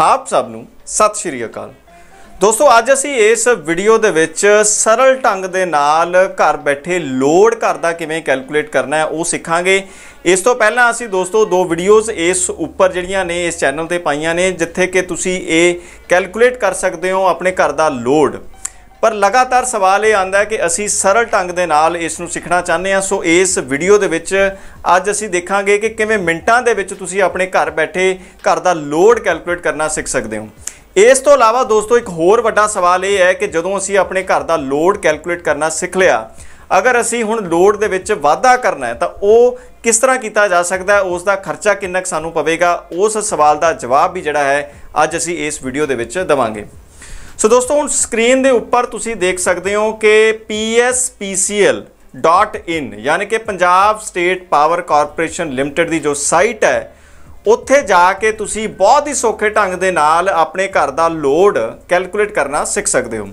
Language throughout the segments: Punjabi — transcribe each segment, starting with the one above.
ਆਪ ਸਭ ਨੂੰ ਸਤਿ ਸ਼੍ਰੀ ਅਕਾਲ ਦੋਸਤੋ ਅੱਜ ਅਸੀਂ ਇਸ ਵੀਡੀਓ ਦੇ ਵਿੱਚ ਸਰਲ ਢੰਗ ਦੇ ਨਾਲ ਘਰ ਬੈਠੇ ਲੋਡ ਕਰਦਾ ਦਾ ਕਿਵੇਂ ਕੈਲਕੂਲੇਟ ਕਰਨਾ ਹੈ ਉਹ ਸਿੱਖਾਂਗੇ ਇਸ ਤੋਂ ਪਹਿਲਾਂ ਅਸੀਂ ਦੋਸਤੋ ਦੋ ਵੀਡੀਓਜ਼ ਇਸ ਉੱਪਰ ਜਿਹੜੀਆਂ ਨੇ ਇਸ ਚੈਨਲ ਤੇ ਪਾਈਆਂ ਨੇ ਜਿੱਥੇ ਕਿ ਤੁਸੀਂ ਇਹ ਕੈਲਕੂਲੇਟ ਕਰ ਸਕਦੇ ਹੋ ਆਪਣੇ ਘਰ ਦਾ ਲੋਡ ਪਰ ਲਗਾਤਾਰ ਸਵਾਲ ਇਹ ਆਂਦਾ ਕਿ ਅਸੀਂ ਸਰਲ ਢੰਗ ਦੇ ਨਾਲ ਇਸ ਨੂੰ ਸਿੱਖਣਾ ਚਾਹੁੰਦੇ ਹਾਂ ਸੋ ਇਸ ਵੀਡੀਓ ਦੇ ਵਿੱਚ ਅੱਜ ਅਸੀਂ ਦੇਖਾਂਗੇ ਕਿ ਕਿਵੇਂ ਮਿੰਟਾਂ ਦੇ ਵਿੱਚ ਤੁਸੀਂ ਆਪਣੇ ਘਰ ਬੈਠੇ ਘਰ ਦਾ ਲੋਡ ਕੈਲਕੂਲੇਟ ਕਰਨਾ ਸਿੱਖ ਸਕਦੇ ਹੋ ਇਸ ਤੋਂ ਇਲਾਵਾ ਦੋਸਤੋ ਇੱਕ ਹੋਰ ਵੱਡਾ ਸਵਾਲ ਇਹ ਹੈ ਕਿ ਜਦੋਂ ਅਸੀਂ ਆਪਣੇ ਘਰ ਦਾ ਲੋਡ ਕੈਲਕੂਲੇਟ ਕਰਨਾ ਸਿੱਖ ਲਿਆ ਅਗਰ ਅਸੀਂ ਹੁਣ ਲੋਡ ਦੇ ਵਿੱਚ ਵਾਧਾ ਕਰਨਾ ਹੈ ਤਾਂ ਉਹ ਕਿਸ ਤਰ੍ਹਾਂ ਕੀਤਾ ਜਾ ਸਕਦਾ ਹੈ ਉਸ ਦਾ ਖਰਚਾ ਕਿੰਨਾ ਸਾਨੂੰ ਪਵੇਗਾ ਉਸ ਸਵਾਲ ਦਾ ਜਵਾਬ ਵੀ ਜਿਹੜਾ ਹੈ ਅੱਜ ਅਸੀਂ ਇਸ ਵੀਡੀਓ ਦੇ ਵਿੱਚ ਦਵਾਂਗੇ ਸੋ ਦੋਸਤੋ ਹੁਣ ਸਕਰੀਨ ਦੇ ਉੱਪਰ ਤੁਸੀਂ ਦੇਖ ਸਕਦੇ ਹੋ ਕਿ pspcl.in ਯਾਨੀ ਕਿ Punjab state power corporation limited ਦੀ ਜੋ ਸਾਈਟ ਹੈ ਉੱਥੇ ਜਾ ਕੇ ਤੁਸੀਂ ਬਹੁਤ ਹੀ ਸੌਖੇ ਢੰਗ ਦੇ ਨਾਲ ਆਪਣੇ ਘਰ ਦਾ ਲੋਡ ਕੈਲਕੂਲੇਟ ਕਰਨਾ ਸਿੱਖ ਸਕਦੇ ਹੋ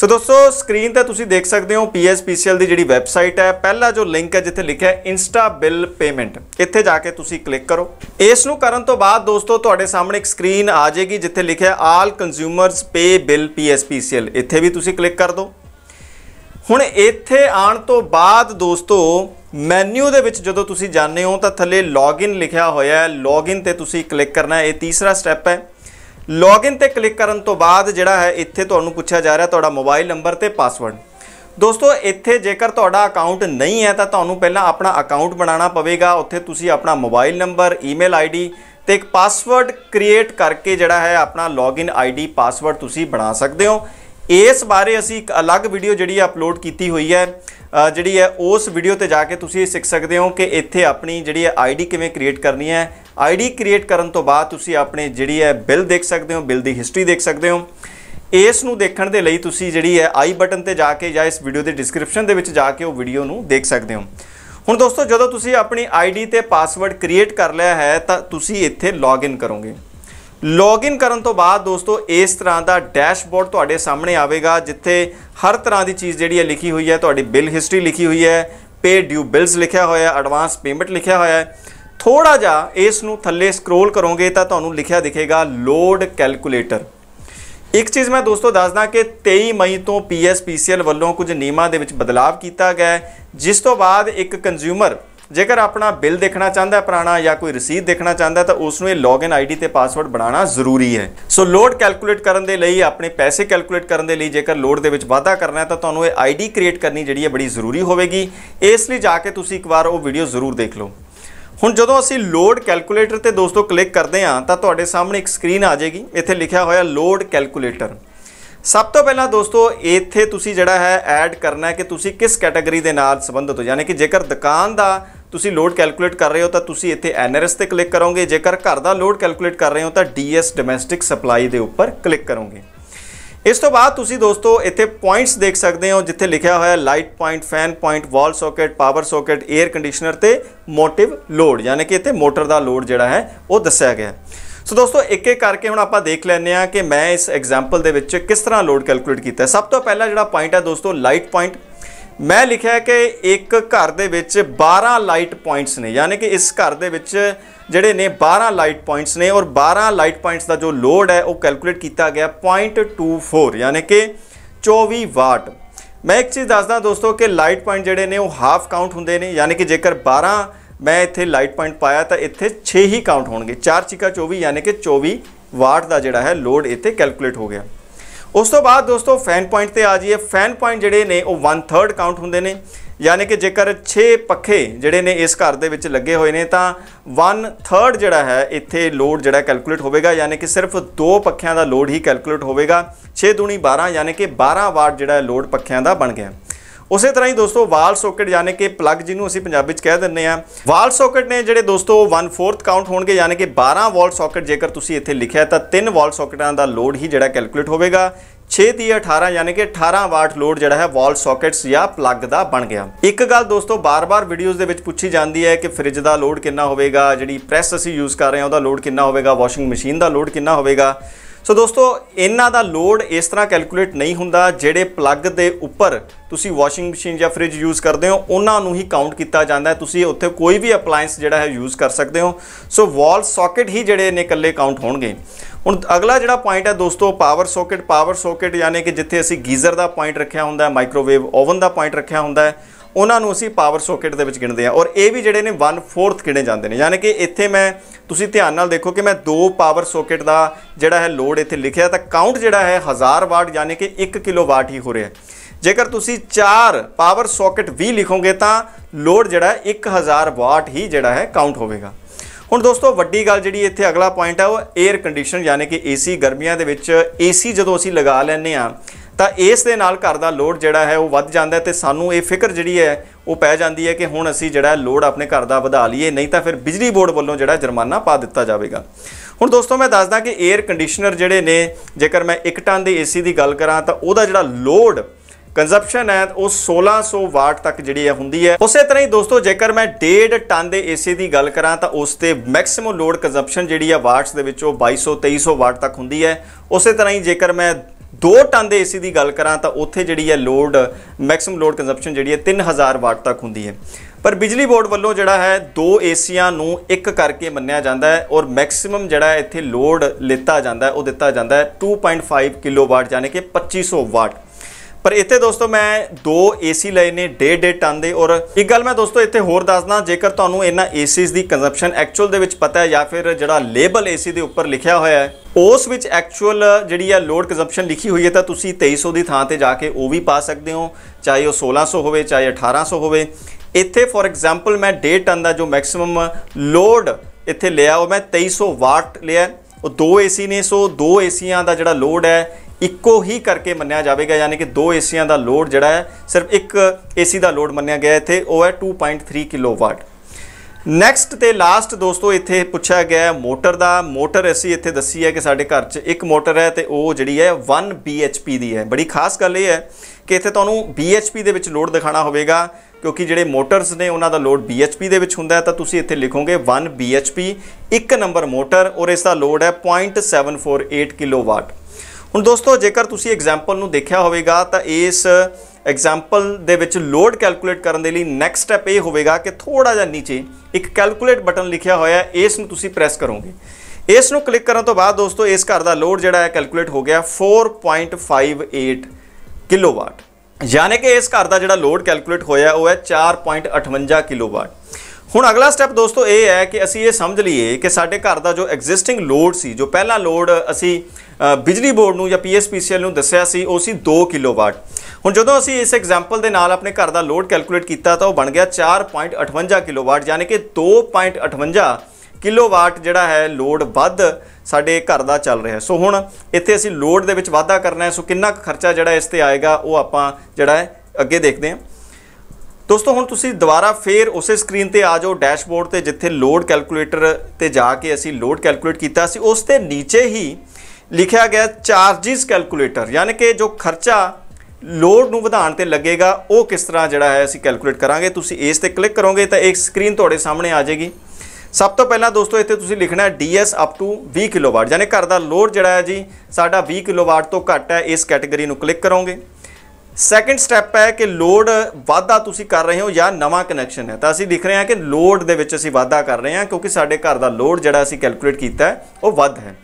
ਸੋ ਦੋਸਤੋ ਸਕਰੀਨ ਤੇ ਤੁਸੀਂ ਦੇਖ ਸਕਦੇ ਹੋ ਪੀਐਸਪੀਸੀਐਲ ਦੀ ਜਿਹੜੀ ਵੈਬਸਾਈਟ ਹੈ ਪਹਿਲਾ ਜੋ ਲਿੰਕ ਹੈ ਜਿੱਥੇ ਲਿਖਿਆ ਹੈ ਇੰਸਟਾ ਬਿੱਲ ਪੇਮੈਂਟ ਇੱਥੇ ਜਾ ਕੇ ਤੁਸੀਂ ਕਲਿੱਕ ਕਰੋ ਇਸ ਨੂੰ ਕਰਨ ਤੋਂ ਬਾਅਦ ਦੋਸਤੋ ਤੁਹਾਡੇ ਸਾਹਮਣੇ ਇੱਕ ਸਕਰੀਨ ਆ ਜਾਏਗੀ ਜਿੱਥੇ ਲਿਖਿਆ all consumers pay bill PSPCL ਇੱਥੇ ਵੀ ਤੁਸੀਂ ਕਲਿੱਕ ਕਰ ਦਿਓ ਹੁਣ ਇੱਥੇ ਆਉਣ ਤੋਂ ਬਾਅਦ ਦੋਸਤੋ ਮੈਨੂ ਦੇ ਵਿੱਚ ਜਦੋਂ ਤੁਸੀਂ ਜਾਂਦੇ ਹੋ ਤਾਂ ਥੱਲੇ ਲੌਗਇਨ ਲਿਖਿਆ ਹੋਇਆ ਹੈ ਲੌਗਇਨ ਤੇ ਤੁਸੀਂ ਕਲਿੱਕ ਕਰਨਾ ਹੈ ਇਹ ਤੀਸਰਾ ਸਟੈਪ ਹੈ ਲੌਗਇਨ ਤੇ ਕਲਿੱਕ ਕਰਨ ਤੋਂ ਬਾਅਦ ਜਿਹੜਾ ਹੈ ਇੱਥੇ ਤੁਹਾਨੂੰ ਪੁੱਛਿਆ ਜਾ ਰਿਹਾ ਤੁਹਾਡਾ ਮੋਬਾਈਲ ਨੰਬਰ ਤੇ ਪਾਸਵਰਡ ਦੋਸਤੋ ਇੱਥੇ ਜੇਕਰ ਤੁਹਾਡਾ ਅਕਾਊਂਟ ਨਹੀਂ ਹੈ ਤਾਂ ਤੁਹਾਨੂੰ ਪਹਿਲਾਂ ਆਪਣਾ ਅਕਾਊਂਟ ਬਣਾਉਣਾ ਪਵੇਗਾ ਉੱਥੇ ਤੁਸੀਂ ਆਪਣਾ ਮੋਬਾਈਲ ਨੰਬਰ ਈਮੇਲ ਆਈਡੀ ਤੇ ਇੱਕ ਪਾਸਵਰਡ ਕ੍ਰੀਏਟ ਕਰਕੇ ਜਿਹੜਾ ਹੈ ਆਪਣਾ ਲੌਗਇਨ ਆਈਡੀ ਪਾਸਵਰਡ ਤੁਸੀਂ ਬਣਾ ਸਕਦੇ ਹੋ ਇਸ ਬਾਰੇ ਅਸੀਂ ਇੱਕ ਅਲੱਗ ਵੀਡੀਓ ਜਿਹੜੀ ਅਪਲੋਡ ਕੀਤੀ ਹੋਈ ਹੈ ਜਿਹੜੀ ਹੈ ਉਸ ਵੀਡੀਓ ਤੇ ਜਾ ਕੇ ਤੁਸੀਂ ਸਿੱਖ ਸਕਦੇ ਹੋ ਕਿ ਇੱਥੇ ਆਪਣੀ ਜਿਹੜੀ ਹੈ ਆਈਡੀ ਕਿਵੇਂ ਕ੍ਰੀਏਟ ਕਰਨੀ ਹੈ ਆਈਡੀ ਕ੍ਰੀਏਟ ਕਰਨ ਤੋਂ ਬਾਅਦ ਤੁਸੀਂ ਆਪਣੇ ਜਿਹੜੀ ਹੈ ਬਿੱਲ ਦੇਖ ਸਕਦੇ ਹੋ ਬਿੱਲ ਦੀ ਹਿਸਟਰੀ ਦੇਖ ਸਕਦੇ ਹੋ ਇਸ ਨੂੰ ਦੇਖਣ ਦੇ ਲਈ ਤੁਸੀਂ ਜਿਹੜੀ ਹੈ ਆਈ ਬਟਨ ਤੇ ਜਾ ਕੇ ਜਾਂ ਇਸ ਵੀਡੀਓ ਦੇ ਡਿਸਕ੍ਰਿਪਸ਼ਨ ਦੇ ਵਿੱਚ ਜਾ ਕੇ ਉਹ ਵੀਡੀਓ ਨੂੰ ਦੇਖ ਸਕਦੇ ਹੋ ਹੁਣ ਦੋਸਤੋ ਜਦੋਂ ਤੁਸੀਂ ਆਪਣੀ ਆਈਡੀ ਤੇ ਪਾਸਵਰਡ ਕ੍ਰੀਏਟ ਕਰ ਲਿਆ ਹੈ ਤਾਂ ਤੁਸੀਂ ਇੱਥੇ ਲੌਗਇਨ ਕਰੋਗੇ ਲੌਗਇਨ ਕਰਨ ਤੋਂ ਬਾਅਦ ਦੋਸਤੋ ਇਸ ਤਰ੍ਹਾਂ ਦਾ ਡੈਸ਼ਬੋਰਡ ਤੁਹਾਡੇ ਸਾਹਮਣੇ ਆਵੇਗਾ ਜਿੱਥੇ ਹਰ ਤਰ੍ਹਾਂ ਦੀ ਚੀਜ਼ ਜਿਹੜੀ ਹੈ ਲਿਖੀ ਹੋਈ ਹੈ ਤੁਹਾਡੀ ਬਿੱਲ ਹਿਸਟਰੀ ਲਿਖੀ ਹੋਈ ਹੈ ਪੇ ਡਿਊ ਬਿਲਸ ਲਿਖਿਆ ਹੋਇਆ ਐਡਵਾਂਸ ਪੇਮੈਂਟ ਲਿਖਿਆ ਹੋਇਆ ਹੈ ਥੋੜਾ ਜਿਹਾ ਇਸ ਨੂੰ ਥੱਲੇ ਸਕਰੋਲ ਕਰੋਗੇ ਤਾਂ ਤੁਹਾਨੂੰ ਲਿਖਿਆ ਦਿਖੇਗਾ ਲੋਡ ਕੈਲਕੂਲੇਟਰ ਇੱਕ ਚੀਜ਼ ਮੈਂ ਦੋਸਤੋ ਦੱਸਦਾ ਕਿ 23 ਮਈ ਤੋਂ ਪੀਐਸਪੀਸੀਐਲ ਵੱਲੋਂ ਕੁਝ ਨਿਯਮਾਂ ਦੇ ਵਿੱਚ ਬਦਲਾਅ ਕੀਤਾ ਗਿਆ ਜਿਸ ਤੋਂ ਬਾਅਦ ਇੱਕ ਕੰਜ਼ਿਊਮਰ ਜੇਕਰ ਆਪਣਾ ਬਿੱਲ ਦੇਖਣਾ ਚਾਹੁੰਦਾ ਹੈ ਪੁਰਾਣਾ ਜਾਂ ਕੋਈ ਰਸੀਦ ਦੇਖਣਾ ਚਾਹੁੰਦਾ ਤਾਂ ਉਸ ਨੂੰ ਇਹ ਲੌਗਇਨ ਆਈਡੀ ਤੇ ਪਾਸਵਰਡ ਬਣਾਉਣਾ ਜ਼ਰੂਰੀ ਹੈ ਸੋ ਲੋਡ ਕੈਲਕੂਲੇਟ ਕਰਨ ਦੇ ਲਈ ਆਪਣੇ ਪੈਸੇ ਕੈਲਕੂਲੇਟ ਕਰਨ ਦੇ ਲਈ ਜੇਕਰ ਲੋਡ ਦੇ ਵਿੱਚ ਵਾਧਾ ਕਰਨਾ ਹੈ ਤਾਂ ਤੁਹਾਨੂੰ ਇਹ ਆਈਡੀ ਕ੍ਰੀਏਟ ਕਰਨੀ ਜਿਹੜੀ ਹੈ ਬੜੀ ਜ਼ਰੂਰੀ ਹੋਵੇਗੀ ਇਸ ਲਈ ਜਾ ਕੇ ਤੁਸੀਂ ਇੱਕ ਵਾਰ ਉਹ ਵੀਡੀਓ ਜ਼ਰੂਰ ਦੇਖ ਲਓ ਹੁਣ ਜਦੋਂ ਅਸੀਂ ਲੋਡ ਕੈਲਕੂਲੇਟਰ ਤੇ ਦੋਸਤੋ ਕਲਿੱਕ ਕਰਦੇ ਹਾਂ ਤਾਂ ਤੁਹਾਡੇ ਸਾਹਮਣੇ ਇੱਕ ਸਕਰੀਨ ਆ ਜਾਏਗੀ ਇੱਥੇ ਲਿਖਿਆ ਹੋਇਆ ਲੋਡ ਕੈਲਕੂਲੇਟਰ ਸਭ ਤੋਂ ਪਹਿਲਾਂ ਦੋਸਤੋ ਇੱਥੇ ਤੁਸੀਂ ਜਿਹੜਾ ਹੈ ਐਡ ਕਰਨਾ ਹੈ ਕਿ ਤੁਸੀਂ ਕਿਸ ਕੈਟਾਗਰੀ ਦੇ ਨਾਲ ਸੰਬੰਧਿਤ ਹੋ ਯਾਨੀ ਕਿ ਜੇਕਰ ਦੁਕਾਨ ਦਾ ਤੁਸੀਂ ਲੋਡ ਕੈਲਕੂਲੇਟ ਕਰ ਰਹੇ ਹੋ ਤਾਂ ਤੁਸੀਂ ਇੱਥੇ ਐਨਆਰਐਸ ਤੇ ਕਲਿੱਕ ਕਰੋਗੇ ਜੇਕਰ ਘਰ ਦਾ ਲੋਡ ਕੈਲਕੂਲੇਟ ਕਰ ਰਹੇ ਹੋ ਤਾਂ ਡੀਐਸ ਡੋਮੈਸਟਿਕ ਸਪਲਾਈ ਦੇ ਉੱਪਰ ਕਲਿੱਕ ਕਰੋਗੇ ਇਸ ਤੋਂ ਬਾਅਦ ਤੁਸੀਂ ਦੋਸਤੋ ਇੱਥੇ ਪੁਆਇੰਟਸ ਦੇਖ ਸਕਦੇ ਹੋ ਜਿੱਥੇ ਲਿਖਿਆ ਹੋਇਆ light point fan point wall socket power socket air conditioner ਤੇ ਮੋਟਿਵ ਲੋਡ ਯਾਨੀ ਕਿ ਇੱਥੇ ਮੋਟਰ ਦਾ ਲੋਡ ਜਿਹੜਾ ਹੈ ਉਹ ਦੱਸਿਆ ਗਿਆ ਸੋ ਦੋਸਤੋ ਇੱਕ ਇੱਕ ਕਰਕੇ ਹੁਣ ਆਪਾਂ ਦੇਖ ਲੈਂਦੇ ਆ ਕਿ ਮੈਂ ਇਸ ਐਗਜ਼ਾਮਪਲ ਦੇ ਵਿੱਚ ਕਿਸ ਤਰ੍ਹਾਂ ਲੋਡ ਕੈਲਕੂਲੇਟ ਕੀਤਾ ਸਭ ਤੋਂ ਪਹਿਲਾ ਜਿਹੜਾ ਪੁਆਇੰਟ ਹੈ ਦੋਸਤੋ ਲਾਈਟ ਪੁਆਇੰਟ ਮੈਂ ਲਿਖਿਆ ਕਿ ਇੱਕ ਘਰ ਦੇ ਵਿੱਚ 12 ਲਾਈਟ ਪੁਆਇੰਟਸ ਨੇ ਯਾਨੀ ਕਿ ਇਸ ਘਰ ਦੇ ਵਿੱਚ ਜਿਹੜੇ ਨੇ 12 ਲਾਈਟ ਪੁਆਇੰਟਸ ਨੇ ਔਰ 12 ਲਾਈਟ ਪੁਆਇੰਟਸ ਦਾ ਜੋ ਲੋਡ ਹੈ ਉਹ ਕੈਲਕੂਲੇਟ ਕੀਤਾ ਗਿਆ 0.24 ਯਾਨੀ ਕਿ 24 ਵਾਟ ਮੈਂ ਇੱਕ ਚੀਜ਼ ਦੱਸਦਾ ਦੋਸਤੋ ਕਿ ਲਾਈਟ ਪੁਆਇੰਟ ਜਿਹੜੇ ਨੇ ਉਹ ਹਾਫ ਕਾਊਂਟ ਹੁੰਦੇ ਨੇ ਯਾਨੀ ਕਿ ਜੇਕਰ 12 ਮੈਂ ਇੱਥੇ ਲਾਈਟ ਪੁਆਇੰਟ ਪਾਇਆ ਤਾਂ ਇੱਥੇ 6 ਹੀ ਕਾਊਂਟ ਹੋਣਗੇ 4 ਚਿਕਾ 24 ਯਾਨੀ ਕਿ 24 ਵਾਟ ਦਾ ਜਿਹੜਾ ਹੈ ਲੋਡ ਇੱਥੇ ਕੈਲਕੂਲੇਟ ਹੋ ਗਿਆ ਉਸ ਤੋਂ ਬਾਅਦ ਦੋਸਤੋ ਫੈਨ ਪੁਆਇੰਟ ਤੇ ਆ ਜਾਈਏ ਫੈਨ ਪੁਆਇੰਟ ਜਿਹੜੇ ਨੇ ਉਹ 1/3 ਕਾਊਂਟ ਹੁੰਦੇ ਨੇ ਯਾਨੀ ਕਿ ਜੇਕਰ 6 ਪੱਖੇ ਜਿਹੜੇ ਨੇ ਇਸ ਘਰ ਦੇ ਵਿੱਚ ਲੱਗੇ ਹੋਏ ਨੇ ਤਾਂ 1/3 ਜਿਹੜਾ ਹੈ ਇੱਥੇ ਲੋਡ ਜਿਹੜਾ ਕੈਲਕੂਲੇਟ ਹੋਵੇਗਾ ਯਾਨੀ ਕਿ ਸਿਰਫ 2 ਪੱਖਿਆਂ ਦਾ ਲੋਡ ਹੀ ਕੈਲਕੂਲੇਟ ਹੋਵੇਗਾ 6 ਦੂਣੀ 12 ਯਾਨੀ ਕਿ 12 ਵਾਟ ਜਿਹੜਾ ਲੋਡ ਪੱਖਿਆਂ ਦਾ ਬਣ ਗਿਆ ਉਸੇ ਤਰ੍ਹਾਂ ਹੀ ਦੋਸਤੋ ਵਾਲ ਸੋਕਟ ਯਾਨੀ ਕਿ ਪਲੱਗ ਜਿਹਨੂੰ ਅਸੀਂ ਪੰਜਾਬੀ ਵਿੱਚ ਕਹਿ ਦਿੰਨੇ ਆ ਵਾਲ ਸੋਕਟ ਨੇ ਜਿਹੜੇ ਦੋਸਤੋ 1/4 ਕਾਊਂਟ ਹੋਣਗੇ ਯਾਨੀ ਕਿ 12 ਵਾਲ ਸੋਕਟ ਜੇਕਰ ਤੁਸੀਂ ਇੱਥੇ ਲਿਖਿਆ ਤਾਂ ਤਿੰਨ ਵਾਲ ਸੋਕਟਾਂ ਦਾ ਲੋਡ ਹੀ ਜਿਹੜਾ ਕੈਲਕੂਲੇਟ ਹੋਵੇਗਾ 6 ਦੀ 18 ਯਾਨੀ ਕਿ 18 ਵਾਟ ਲੋਡ ਜਿਹੜਾ ਹੈ ਵਾਲ ਸੋਕਟਸ ਜਾਂ ਪਲੱਗ ਦਾ ਬਣ ਗਿਆ ਇੱਕ ਗੱਲ ਦੋਸਤੋ ਬਾਰ-ਬਾਰ ਵੀਡੀਓਜ਼ ਦੇ ਵਿੱਚ ਪੁੱਛੀ ਜਾਂਦੀ ਹੈ ਕਿ ਫ੍ਰਿਜ ਦਾ ਲੋਡ ਕਿੰਨਾ ਹੋਵੇਗਾ ਜਿਹੜੀ ਪ੍ਰੈਸ ਅਸੀਂ ਯੂਜ਼ ਕਰ ਰਹੇ ਹਾਂ ਉਹਦਾ ਲੋਡ ਕਿੰਨਾ ਹੋਵੇਗਾ ਵਾਸ਼ਿੰਗ ਮਸ਼ੀਨ ਦਾ ਲੋਡ ਕਿੰਨਾ ਹੋਵੇਗਾ ਸੋ ਦੋਸਤੋ ਇਹਨਾਂ ਦਾ ਲੋਡ ਇਸ ਤਰ੍ਹਾਂ ਕੈਲਕੂਲੇਟ ਨਹੀਂ ਹੁੰਦਾ ਜਿਹੜੇ ਪਲੱਗ ਦੇ ਉੱਪਰ ਤੁਸੀਂ ਵਾਸ਼ਿੰਗ ਮਸ਼ੀਨ ਜਾਂ ਫ੍ਰਿਜ ਯੂਜ਼ ਕਰਦੇ ਹੋ ਉਹਨਾਂ ਨੂੰ ਹੀ ਕਾਊਂਟ ਕੀਤਾ ਜਾਂਦਾ ਹੈ ਤੁਸੀਂ ਉੱਥੇ ਕੋਈ ਵੀ ਅਪਲਾਈਅੰਸ ਜਿਹੜਾ ਹੈ ਯੂਜ਼ ਕਰ ਸਕਦੇ ਹੋ ਸੋ ਵਾਲ ਸਾਕਟ ਹੀ ਜਿਹੜੇ ਨੇ ਇਕੱਲੇ ਕਾਊਂਟ ਹੋਣਗੇ ਹੁਣ ਅਗਲਾ ਜਿਹੜਾ ਪੁਆਇੰਟ ਹੈ ਦੋਸਤੋ ਪਾਵਰ ਸਾਕਟ ਪਾਵਰ ਸਾਕਟ ਯਾਨੀ ਕਿ ਜਿੱਥੇ ਅਸੀਂ ਗੀਜ਼ਰ ਦਾ ਪੁਆਇੰਟ ਰੱਖਿਆ ਹੁੰਦਾ ਹੈ ਮਾਈਕ੍ਰੋਵੇਵ ਓਵਨ ਦਾ ਪੁਆਇੰਟ ਰੱਖਿਆ ਹੁੰਦਾ ਹੈ ਉਹਨਾਂ ਨੂੰ ਅਸੀਂ ਪਾਵਰ ਸੋਕਟ ਦੇ ਵਿੱਚ ਗਿਣਦੇ ਆ ਔਰ ਇਹ ਵੀ ਜਿਹੜੇ ਨੇ 1/4 ਗਿਣੇ ਜਾਂਦੇ ਨੇ ਯਾਨੀ ਕਿ ਇੱਥੇ ਮੈਂ ਤੁਸੀਂ ਧਿਆਨ ਨਾਲ ਦੇਖੋ ਕਿ ਮੈਂ ਦੋ ਪਾਵਰ ਸੋਕਟ ਦਾ ਜਿਹੜਾ ਹੈ ਲੋਡ ਇੱਥੇ ਲਿਖਿਆ ਤਾਂ ਕਾਊਂਟ ਜਿਹੜਾ ਹੈ 1000 ਵਾਟ ਯਾਨੀ ਕਿ 1 ਕਿਲੋਵਾਟ ਹੀ ਹੋ ਰਿਹਾ ਜੇਕਰ ਤੁਸੀਂ 4 ਪਾਵਰ ਸੋਕਟ ਵੀ ਲਿਖੋਗੇ ਤਾਂ ਲੋਡ ਜਿਹੜਾ ਹੈ 1000 ਵਾਟ ਹੀ ਜਿਹੜਾ ਹੈ ਕਾਊਂਟ ਹੋਵੇਗਾ ਹੁਣ ਦੋਸਤੋ ਵੱਡੀ ਗੱਲ ਜਿਹੜੀ ਇੱਥੇ ਅਗਲਾ ਪੁਆਇੰਟ ਹੈ ਉਹ 에ਅਰ ਕੰਡੀਸ਼ਨ ਯਾਨੀ ਕਿ ਏਸੀ ਗਰਮੀਆਂ ਦੇ ਵਿੱਚ ਏਸੀ ਜਦੋਂ ਅਸੀਂ ਲਗਾ ਲੈਨੇ ਆ ਤਾਂ ਇਸ ਦੇ ਨਾਲ ਘਰ ਦਾ ਲੋਡ ਜਿਹੜਾ ਹੈ ਉਹ ਵੱਧ ਜਾਂਦਾ ਤੇ ਸਾਨੂੰ ਇਹ ਫਿਕਰ ਜਿਹੜੀ ਹੈ ਉਹ ਪੈ ਜਾਂਦੀ ਹੈ ਕਿ ਹੁਣ ਅਸੀਂ ਜਿਹੜਾ ਲੋਡ ਆਪਣੇ ਘਰ ਦਾ ਵਧਾ ਲਈਏ ਨਹੀਂ ਤਾਂ ਫਿਰ ਬਿਜਲੀ ਬੋਰਡ ਵੱਲੋਂ ਜਿਹੜਾ ਜੁਰਮਾਨਾ ਪਾ ਦਿੱਤਾ ਜਾਵੇਗਾ ਹੁਣ ਦੋਸਤੋ ਮੈਂ ਦੱਸਦਾ ਕਿ 에ਅਰ ਕੰਡੀਸ਼ਨਰ ਜਿਹੜੇ ਨੇ ਜੇਕਰ ਮੈਂ 1 ਟਨ ਦੇ ਏਸੀ ਦੀ ਗੱਲ ਕਰਾਂ ਤਾਂ ਉਹਦਾ ਜਿਹੜਾ ਲੋਡ ਕੰਜ਼ਪਸ਼ਨ ਹੈ ਉਹ 1600 ਵਾਟ ਤੱਕ ਜਿਹੜੀ ਹੈ ਹੁੰਦੀ ਹੈ ਉਸੇ ਤਰ੍ਹਾਂ ਹੀ ਦੋਸਤੋ ਜੇਕਰ ਮੈਂ 1.5 ਟਨ ਦੇ AC ਦੀ ਗੱਲ ਕਰਾਂ ਤਾਂ ਉਸ ਤੇ ਮੈਕਸਿਮਮ ਲੋਡ ਕੰਜ਼ਪਸ਼ਨ ਜਿਹੜੀ ਹੈ ਵਾਟਸ ਦੇ ਵਿੱਚ ਉਹ 2200 2300 ਵਾਟ ਤੱਕ ਹੁੰਦੀ ਹੈ ਉਸੇ ਤਰ੍ਹਾਂ ਹੀ ਜੇਕਰ ਮੈਂ ਦੋ ਟਨ ਦੇ ਏਸੀ ਦੀ ਗੱਲ ਕਰਾਂ ਤਾਂ ਉੱਥੇ ਜਿਹੜੀ ਹੈ ਲੋਡ ਮੈਕਸਿਮਮ ਲੋਡ ਕੰਜ਼ੰਪਸ਼ਨ ਜਿਹੜੀ ਹੈ 3000 ਵਾਟ ਤੱਕ ਹੁੰਦੀ ਹੈ ਪਰ ਬਿਜਲੀ ਬੋਰਡ ਵੱਲੋਂ ਜਿਹੜਾ ਹੈ ਦੋ ਏਸੀਆਂ ਨੂੰ ਇੱਕ ਕਰਕੇ ਮੰਨਿਆ ਜਾਂਦਾ ਹੈ ਔਰ ਮੈਕਸਿਮਮ ਜਿਹੜਾ ਇੱਥੇ ਲੋਡ ਲਿੱਤਾ ਜਾਂਦਾ ਉਹ ਦਿੱਤਾ ਜਾਂਦਾ ਹੈ 2.5 ਕਿਲੋਵਾਟ ਯਾਨੀ ਕਿ 2500 ਵਾਟ ਪਰ ਇੱਥੇ ਦੋਸਤੋ ਮੈਂ ਦੋ ਏਸੀ ਲਏ ਨੇ ਡੇਢ ਟਨ ਦੇ ਔਰ ਇੱਕ ਗੱਲ ਮੈਂ ਦੋਸਤੋ ਇੱਥੇ ਹੋਰ ਦੱਸਦਾ ਜੇਕਰ ਤੁਹਾਨੂੰ ਇਹਨਾਂ ਏਸੀਜ਼ ਦੀ ਕੰਜ਼ੰਪਸ਼ਨ ਐਕਚੁਅਲ ਦੇ ਵਿੱਚ ਪਤਾ ਹੈ ਜਾਂ ਫਿਰ ਜਿਹੜਾ ਲੇਬਲ ਏਸੀ ਦੇ ਉੱਪਰ ਲਿਖਿਆ ਹੋਇਆ ਹੈ ਉਸ ਵਿੱਚ ਐਕਚੁਅਲ ਜਿਹੜੀ ਹੈ ਲੋਡ ਕੰਜ਼ੰਪਸ਼ਨ ਲਿਖੀ ਹੋਈ ਹੈ ਤਾਂ ਤੁਸੀਂ 2300 ਦੀ ਥਾਂ ਤੇ ਜਾ ਕੇ ਉਹ ਵੀ ਪਾ ਸਕਦੇ ਹੋ ਚਾਹੇ ਉਹ 1600 ਹੋਵੇ ਚਾਹੇ 1800 ਹੋਵੇ ਇੱਥੇ ਫੋਰ ਐਗਜ਼ਾਮਪਲ ਮੈਂ ਡੇਢ ਟਨ ਦਾ ਜੋ ਮੈਕਸਿਮਮ ਲੋਡ ਇੱਥੇ ਲਿਆ ਉਹ ਮੈਂ 2300 ਵਾਟ ਲਿਆ ਉਹ ਦੋ ਏਸੀ ਨੇ ਸੋ ਦੋ ਏਸੀਆਂ ਦਾ ਜਿਹੜਾ ਲੋਡ ਹੈ ਇੱਕੋ ਹੀ ਕਰਕੇ ਮੰਨਿਆ ਜਾਵੇਗਾ ਯਾਨੀ ਕਿ ਦੋ ਏਸੀਆਂ ਦਾ ਲੋਡ ਜਿਹੜਾ ਹੈ ਸਿਰਫ ਇੱਕ ਏਸੀ ਦਾ ਲੋਡ ਮੰਨਿਆ ਗਿਆ ਇੱਥੇ ਉਹ ਹੈ 2.3 ਕਿਲੋਵਾਟ ਨੈਕਸਟ ਤੇ ਲਾਸਟ ਦੋਸਤੋ ਇੱਥੇ ਪੁੱਛਿਆ ਗਿਆ ਮੋਟਰ ਦਾ ਮੋਟਰ ਅਸੀਂ ਇੱਥੇ ਦੱਸੀ ਹੈ ਕਿ ਸਾਡੇ ਘਰ 'ਚ ਇੱਕ ਮੋਟਰ ਹੈ ਤੇ ਉਹ ਜਿਹੜੀ ਹੈ 1 BHP ਦੀ ਹੈ ਬੜੀ ਖਾਸ ਗੱਲ ਇਹ ਹੈ ਕਿ ਇੱਥੇ ਤੁਹਾਨੂੰ BHP ਦੇ ਵਿੱਚ ਲੋਡ ਦਿਖਾਣਾ ਹੋਵੇਗਾ ਕਿਉਂਕਿ ਜਿਹੜੇ ਮੋਟਰਸ ਨੇ ਉਹਨਾਂ ਦਾ ਲੋਡ BHP ਦੇ ਵਿੱਚ ਹੁੰਦਾ ਤਾਂ ਤੁਸੀਂ ਇੱਥੇ ਲਿਖੋਗੇ 1 BHP ਇੱਕ ਨੰਬਰ ਮੋਟਰ ਔਰ ਇਸ ਦਾ ਲੋਡ ਹੈ 0.748 ਕਿਲੋਵਾਟ ਹੁਣ ਦੋਸਤੋ ਜੇਕਰ ਤੁਸੀਂ ਐਗਜ਼ਾਮਪਲ ਨੂੰ ਦੇਖਿਆ ਹੋਵੇਗਾ ਤਾਂ ਇਸ ਐਗਜ਼ਾਮਪਲ ਦੇ ਵਿੱਚ ਲੋਡ ਕੈਲਕੂਲੇਟ ਕਰਨ ਦੇ ਲਈ ਨੈਕਸਟ ਸਟੈਪ ਇਹ ਹੋਵੇਗਾ ਕਿ ਥੋੜਾ ਜਿਹਾ ਨੀਚੇ ਇੱਕ ਕੈਲਕੂਲੇਟ ਬਟਨ ਲਿਖਿਆ ਹੋਇਆ ਹੈ ਇਸ ਨੂੰ ਤੁਸੀਂ ਪ੍ਰੈਸ ਕਰੋਗੇ ਇਸ ਨੂੰ ਕਲਿੱਕ ਕਰਨ ਤੋਂ ਬਾਅਦ ਦੋਸਤੋ ਇਸ ਘਰ ਦਾ ਲੋਡ ਜਿਹੜਾ ਹੈ ਕੈਲਕੂਲੇਟ ਹੋ ਗਿਆ 4.58 ਕਿਲੋਵਾਟ ਯਾਨੀ ਕਿ ਇਸ ਘਰ ਦਾ ਜਿਹੜਾ ਲੋਡ ਕੈਲਕੂਲੇਟ ਹੋਇਆ ਉਹ ਹੈ 4.58 ਕਿਲੋਵਾਟ ਹੁਣ ਅਗਲਾ ਸਟੈਪ ਦੋਸਤੋ ਇਹ ਹੈ ਕਿ ਅਸੀਂ ਇਹ ਸਮਝ ਲਈਏ ਕਿ ਸਾਡੇ ਘਰ ਦਾ ਜੋ ਐਗਜ਼ਿਸਟਿੰਗ ਲੋਡ ਸੀ ਜੋ ਪਹਿਲਾ ਲੋਡ ਅਸੀਂ ਬਿਜਲੀ ਬੋਰਡ ਨੂੰ ਜਾਂ ਪੀਐਸਪੀਸੀਐਲ ਨੂੰ ਦੱਸਿਆ ਸੀ ਉਹ ਸੀ 2 ਕਿਲੋਵਾਟ ਹੁਣ ਜਦੋਂ ਅਸੀਂ ਇਸ ਐਗਜ਼ਾਮਪਲ ਦੇ ਨਾਲ ਆਪਣੇ ਘਰ ਦਾ ਲੋਡ ਕੈਲਕੂਲੇਟ ਕੀਤਾ ਤਾਂ ਉਹ ਬਣ ਗਿਆ 4.58 ਕਿਲੋਵਾਟ ਯਾਨੀ ਕਿ 2.58 ਕਿਲੋਵਾਟ ਜਿਹੜਾ ਹੈ ਲੋਡ ਵੱਧ ਸਾਡੇ ਘਰ ਦਾ ਚੱਲ ਰਿਹਾ ਸੋ ਹੁਣ ਇੱਥੇ ਅਸੀਂ ਲੋਡ ਦੇ ਵਿੱਚ ਵਾਧਾ ਕਰਨਾ ਹੈ ਸੋ ਕਿੰਨਾ ਖਰਚਾ ਜਿਹੜਾ ਇਸ ਤੇ ਆਏਗਾ ਉਹ ਆਪਾਂ ਜਿਹੜਾ ਹੈ ਅੱਗੇ ਦੇਖਦੇ ਹਾਂ ਦੋਸਤੋ ਹੁਣ ਤੁਸੀਂ ਦੁਬਾਰਾ ਫੇਰ ਉਸੇ ਸਕਰੀਨ ਤੇ ਆ ਜਾਓ ਡੈਸ਼ਬੋਰਡ ਤੇ ਜਿੱਥੇ ਲੋਡ ਕੈਲਕੂਲੇਟਰ ਤੇ ਜਾ ਕੇ ਅਸੀਂ ਲੋਡ ਕੈਲਕੂਲੇਟ ਕੀਤਾ ਸੀ ਉਸ ਤੇ ਨੀਚੇ ਹੀ ਲਿਖਿਆ ਗਿਆ ਚਾਰजेस ਕੈਲਕੂਲੇਟਰ ਯਾਨੀ ਕਿ ਜੋ ਖਰਚਾ ਲੋਡ ਨੂੰ ਵਧਾਉਣ ਤੇ ਲੱਗੇਗਾ ਉਹ ਕਿਸ ਤਰ੍ਹਾਂ ਜਿਹੜਾ ਹੈ ਅਸੀਂ ਕੈਲਕੂਲੇਟ ਕਰਾਂਗੇ ਤੁਸੀਂ ਇਸ ਤੇ ਕਲਿੱਕ ਕਰੋਗੇ ਤਾਂ ਇੱਕ ਸਕਰੀਨ ਤੁਹਾਡੇ ਸਾਹਮਣੇ ਆ ਜਾਏਗੀ ਸਭ ਤੋਂ ਪਹਿਲਾਂ ਦੋਸਤੋ ਇੱਥੇ ਤੁਸੀਂ ਲਿਖਣਾ ਹੈ ਡੀਐਸ ਅਪ ਟੂ 20 ਕਿਲੋਵਾਟ ਯਾਨੀ ਘਰ ਦਾ ਲੋਡ ਜਿਹੜਾ ਹੈ ਜੀ ਸਾਡਾ 20 ਕਿਲੋਵਾਟ ਤੋਂ ਘੱਟ ਹੈ ਇਸ ਕੈਟਾਗਰੀ ਨੂੰ ਕਲਿੱਕ ਕਰੋਗੇ ਸੈਕੰਡ ਸਟੈਪ ਹੈ ਕਿ ਲੋਡ ਵਾਧਾ ਤੁਸੀਂ ਕਰ ਰਹੇ ਹੋ ਜਾਂ ਨਵਾਂ ਕਨੈਕਸ਼ਨ ਹੈ ਤਾਂ ਅਸੀਂ ਦਿਖ ਰਹੇ ਹਾਂ ਕਿ ਲੋਡ ਦੇ ਵਿੱਚ ਅਸੀਂ ਵਾਧਾ ਕਰ ਰਹੇ ਹਾਂ ਕਿਉਂਕਿ ਸਾਡੇ ਘਰ ਦਾ ਲੋਡ ਜਿਹੜਾ ਅਸੀਂ ਕੈਲਕੂਲੇਟ ਕੀਤਾ ਉਹ ਵੱਧ ਹੈ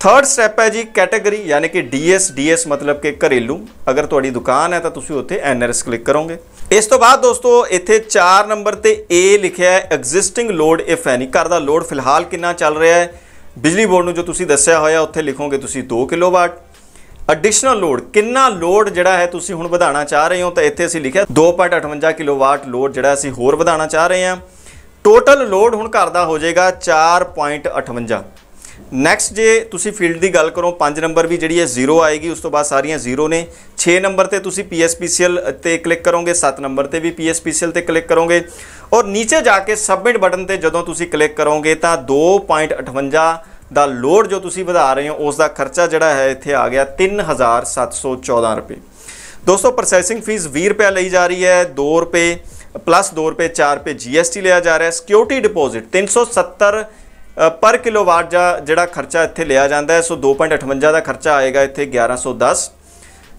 ਥਰਡ ਸਟੈਪ ਹੈ ਜੀ ਕੈਟਾਗਰੀ ਯਾਨੀ ਕਿ ਡੀਐਸ ਡੀਐਸ ਮਤਲਬ ਕਿ ਘਰੇਲੂ ਅਗਰ ਤੁਹਾਡੀ ਦੁਕਾਨ ਹੈ ਤਾਂ ਤੁਸੀਂ ਉੱਥੇ ਐਨਆਰਐਸ ਕਲਿੱਕ ਕਰੋਗੇ ਇਸ ਤੋਂ ਬਾਅਦ ਦੋਸਤੋ ਇੱਥੇ 4 ਨੰਬਰ ਤੇ ਏ ਲਿਖਿਆ ਹੈ ਐਗਜ਼ਿਸਟਿੰਗ ਲੋਡ ਇਫ ਐਨੀ ਘਰ ਦਾ ਲੋਡ ਫਿਲਹਾਲ ਕਿੰਨਾ ਚੱਲ ਰਿਹਾ ਹੈ ਬਿਜਲੀ ਬੋਰਡ ਨੂੰ ਜੋ ਤੁਸੀਂ ਦੱਸਿਆ ਹੋਇਆ ਉੱਥੇ ਲਿਖੋਗੇ ਤੁਸੀਂ 2 ਕਿਲੋਵਾਟ ਐਡੀਸ਼ਨਲ ਲੋਡ ਕਿੰਨਾ ਲੋਡ ਜਿਹੜਾ ਹੈ ਤੁਸੀਂ ਹੁਣ ਵਧਾਉਣਾ ਚਾਹ ਰਹੇ ਹੋ ਤਾਂ ਇੱਥੇ ਅਸੀਂ ਲਿਖਿਆ 2.58 ਕਿਲੋਵਾਟ ਲੋਡ ਜਿਹੜਾ ਅਸੀਂ ਹੋਰ ਵਧਾਉਣਾ ਚਾਹ ਰਹੇ ਹਾਂ ਟੋਟਲ ਲੋਡ ਹੁਣ ਘਰ ਦਾ ਹੋ ਜਾਏਗਾ 4.58 ਨੈਕਸਟ ਜੇ ਤੁਸੀਂ ਫੀਲਡ ਦੀ ਗੱਲ ਕਰੋ 5 ਨੰਬਰ ਵੀ ਜਿਹੜੀ ਹੈ 0 ਆਏਗੀ ਉਸ ਤੋਂ ਬਾਅਦ ਸਾਰੀਆਂ 0 ਨੇ 6 ਨੰਬਰ ਤੇ ਤੁਸੀਂ ਪੀਐਸਪੀਸੀਐਲ ਤੇ ਕਲਿੱਕ ਕਰੋਗੇ 7 ਨੰਬਰ ਤੇ ਵੀ ਪੀਐਸਪੀਸੀਐਲ ਤੇ ਕਲਿੱਕ ਕਰੋਗੇ ਔਰ ਨੀਚੇ ਜਾ ਕੇ ਸਬਮਿਟ ਬਟਨ ਤੇ ਜਦੋਂ ਤੁਸੀਂ ਕਲਿੱਕ ਕਰੋਗੇ ਤਾਂ 2.58 ਦਾ ਲੋਡ ਜੋ ਤੁਸੀਂ ਵਧਾ ਰਹੇ ਹੋ ਉਸ ਦਾ ਖਰਚਾ ਜਿਹੜਾ ਹੈ ਇੱਥੇ ਆ ਗਿਆ 3714 ਰੁਪਏ ਦੋਸਤੋ ਪ੍ਰੋਸੈਸਿੰਗ ਫੀਸ 20 ਰੁਪਏ ਲਈ ਜਾ ਰਹੀ ਹੈ 2 ਰੁਪਏ ਪਲੱਸ 2 ਰੁਪਏ 4 ਰੁਪਏ ਜੀਐਸਟੀ ਲਿਆ ਜਾ ਰਿਹਾ ਹੈ ਸਿਕਿਉਰਿਟੀ ਡਿਪੋਜ਼ਿਟ 370 ਪਰ ਕਿਲੋਵਾਟ ਦਾ ਜਿਹੜਾ ਖਰਚਾ ਇੱਥੇ ਲਿਆ ਜਾਂਦਾ ਹੈ ਸੋ 2.58 ਦਾ ਖਰਚਾ ਆਏਗਾ ਇੱਥੇ 1110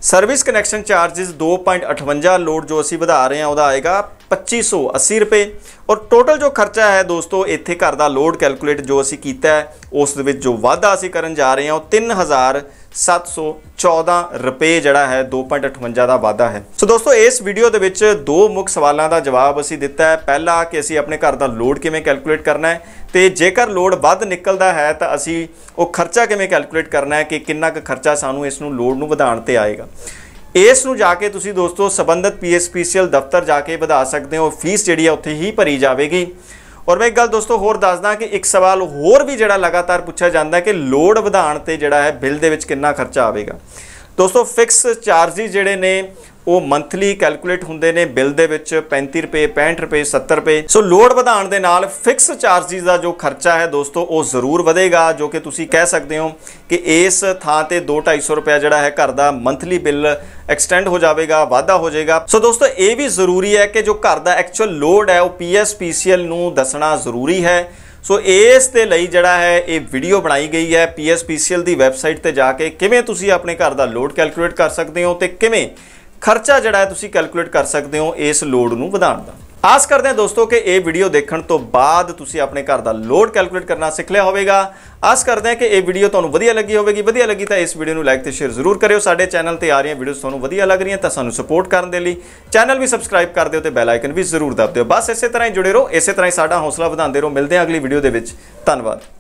ਸਰਵਿਸ ਕਨੈਕਸ਼ਨ ਚਾਰजेस 2.58 ਲੋਡ ਜੋ ਅਸੀਂ ਵਧਾ ਰਹੇ ਹਾਂ ਉਹਦਾ ਆਏਗਾ 2580 ਰੁਪਏ ਔਰ ਟੋਟਲ ਜੋ ਖਰਚਾ ਹੈ ਦੋਸਤੋ ਇੱਥੇ ਘਰ ਦਾ ਲੋਡ ਕੈਲਕੂਲੇਟ ਜੋ ਅਸੀਂ ਕੀਤਾ ਹੈ ਉਸ ਦੇ ਵਿੱਚ ਜੋ ਵਾਧਾ ਅਸੀਂ ਕਰਨ ਜਾ ਰਹੇ ਹਾਂ ਉਹ 3714 ਰੁਪਏ ਜਿਹੜਾ ਹੈ 2.58 ਦਾ ਵਾਧਾ ਹੈ ਸੋ ਦੋਸਤੋ ਇਸ ਵੀਡੀਓ ਦੇ ਵਿੱਚ ਦੋ ਮੁੱਖ ਸਵਾਲਾਂ ਦਾ ਜਵਾਬ ਅਸੀਂ ਦਿੱਤਾ ਹੈ ਪਹਿਲਾ ਕਿ ਅਸੀਂ ਆਪਣੇ ਘਰ ਦਾ ਲੋਡ ਕਿਵੇਂ ਕੈਲਕੂਲੇਟ ਕਰਨਾ ਹੈ ਤੇ ਜੇਕਰ ਲੋਡ ਵੱਧ ਨਿਕਲਦਾ ਹੈ ਤਾਂ ਅਸੀਂ ਉਹ ਖਰਚਾ ਕਿਵੇਂ ਕੈਲਕੂਲੇਟ ਕਰਨਾ ਹੈ ਕਿ ਕਿੰਨਾ ਕੁ ਖਰਚਾ ਸਾਨੂੰ ਇਸ ਨੂੰ ਲੋਡ ਨੂੰ ਵਧਾਉਣ ਤੇ ਆਏਗਾ ਇਸ ਨੂੰ ਜਾ ਕੇ ਤੁਸੀਂ ਦੋਸਤੋ ਸਬੰਧਤ ਪੀਐਸਪੀਸੀਐਲ ਦਫ਼ਤਰ ਜਾ ਕੇ ਵਧਾ ਸਕਦੇ ਹੋ ਫੀਸ ਜਿਹੜੀ ਹੈ ਉੱਥੇ ਹੀ ਭਰੀ ਜਾਵੇਗੀ ਔਰ ਮੈਂ ਇੱਕ ਗੱਲ ਦੋਸਤੋ ਹੋਰ ਦੱਸਦਾ ਕਿ ਇੱਕ ਸਵਾਲ ਹੋਰ ਵੀ ਜਿਹੜਾ ਲਗਾਤਾਰ ਪੁੱਛਿਆ ਜਾਂਦਾ ਕਿ ਲੋਡ ਵਧਾਣ ਤੇ ਜਿਹੜਾ ਹੈ ਬਿੱਲ ਦੇ ਵਿੱਚ ਕਿੰਨਾ ਖਰਚਾ ਆਵੇਗਾ ਦੋਸਤੋ ਫਿਕਸ ਚਾਰਜਸ ਜਿਹੜੇ ਨੇ ਉਹ ਮੰਥਲੀ ਕੈਲਕੂਲੇਟ ਹੁੰਦੇ ਨੇ ਬਿੱਲ ਦੇ ਵਿੱਚ 35 ਰੁਪਏ 65 ਰੁਪਏ 70 ਰੁਪਏ ਸੋ ਲੋਡ ਵਧਾਉਣ ਦੇ ਨਾਲ ਫਿਕਸ ਚਾਰਜਸ ਦਾ ਜੋ ਖਰਚਾ ਹੈ ਦੋਸਤੋ ਉਹ ਜ਼ਰੂਰ ਵਧੇਗਾ ਜੋ ਕਿ ਤੁਸੀਂ ਕਹਿ ਸਕਦੇ ਹੋ ਕਿ ਇਸ ਥਾਂ ਤੇ 2-250 ਰੁਪਏ ਜਿਹੜਾ ਹੈ ਘਰ ਦਾ ਮੰਥਲੀ ਬਿੱਲ ਐਕਸਟੈਂਡ ਹੋ ਜਾਵੇਗਾ ਵਾਧਾ ਹੋ ਜਾਏਗਾ ਸੋ ਦੋਸਤੋ ਇਹ ਵੀ ਜ਼ਰੂਰੀ ਹੈ ਕਿ ਜੋ ਘਰ ਦਾ ਐਕਚੁਅਲ ਲੋਡ ਹੈ ਉਹ ਪੀਐਸਪੀਸੀਐਲ ਨੂੰ ਦੱਸਣਾ ਜ਼ਰੂਰੀ ਹੈ ਸੋ ਇਸ ਤੇ ਲਈ ਜਿਹੜਾ ਹੈ ਇਹ ਵੀਡੀਓ ਬਣਾਈ ਗਈ ਹੈ ਪੀਐਸਪੀਸੀਐਲ ਦੀ ਵੈਬਸਾਈਟ ਤੇ ਜਾ ਕੇ ਕਿਵੇਂ ਤੁਸੀਂ ਆਪਣੇ ਘਰ ਦਾ ਲੋਡ ਕੈਲਕੂਲੇਟ ਕਰ ਸਕਦੇ ਹੋ ਤੇ ਕਿਵੇਂ ਖਰਚਾ ਜਿਹੜਾ ਹੈ ਤੁਸੀਂ ਕੈਲਕੂਲੇਟ ਕਰ ਸਕਦੇ ਹੋ ਇਸ ਲੋਡ ਨੂੰ ਵਧਾਉਣ ਦਾ ਆਸ ਕਰਦੇ ਹਾਂ ਦੋਸਤੋ ਕਿ ਇਹ ਵੀਡੀਓ ਦੇਖਣ ਤੋਂ ਬਾਅਦ ਤੁਸੀਂ ਆਪਣੇ ਘਰ ਦਾ ਲੋਡ ਕੈਲਕੂਲੇਟ ਕਰਨਾ ਸਿੱਖ ਲਿਆ ਹੋਵੇਗਾ ਆਸ ਕਰਦੇ ਹਾਂ ਕਿ ਇਹ ਵੀਡੀਓ ਤੁਹਾਨੂੰ ਵਧੀਆ ਲੱਗੀ ਹੋਵੇਗੀ ਵਧੀਆ ਲੱਗੀ ਤਾਂ ਇਸ ਵੀਡੀਓ ਨੂੰ ਲਾਈਕ ਤੇ ਸ਼ੇਅਰ ਜ਼ਰੂਰ ਕਰਿਓ ਸਾਡੇ ਚੈਨਲ ਤੇ ਆ ਰਹੀਆਂ ਵੀਡੀਓਜ਼ ਤੁਹਾਨੂੰ ਵਧੀਆ ਲੱਗ ਰਹੀਆਂ ਤਾਂ ਸਾਨੂੰ ਸਪੋਰਟ ਕਰਨ ਦੇ ਲਈ ਚੈਨਲ ਵੀ ਸਬਸਕ੍ਰਾਈਬ ਕਰ ਦਿਓ ਤੇ ਬੈਲ ਆਈਕਨ ਵੀ ਜ਼ਰੂਰ ਦਬਾ ਦਿਓ ਬਸ ਇਸੇ ਤਰ੍ਹਾਂ ਹੀ ਜੁੜੇ ਰਹੋ ਇਸੇ ਤਰ੍ਹਾਂ ਹੀ ਸਾਡਾ ਹੌਸਲਾ ਵਧਾਉਂਦੇ ਰਹੋ ਮਿਲਦੇ ਹਾਂ ਅਗਲੀ ਵੀਡੀਓ ਦੇ ਵਿੱਚ ਧੰਨਵਾਦ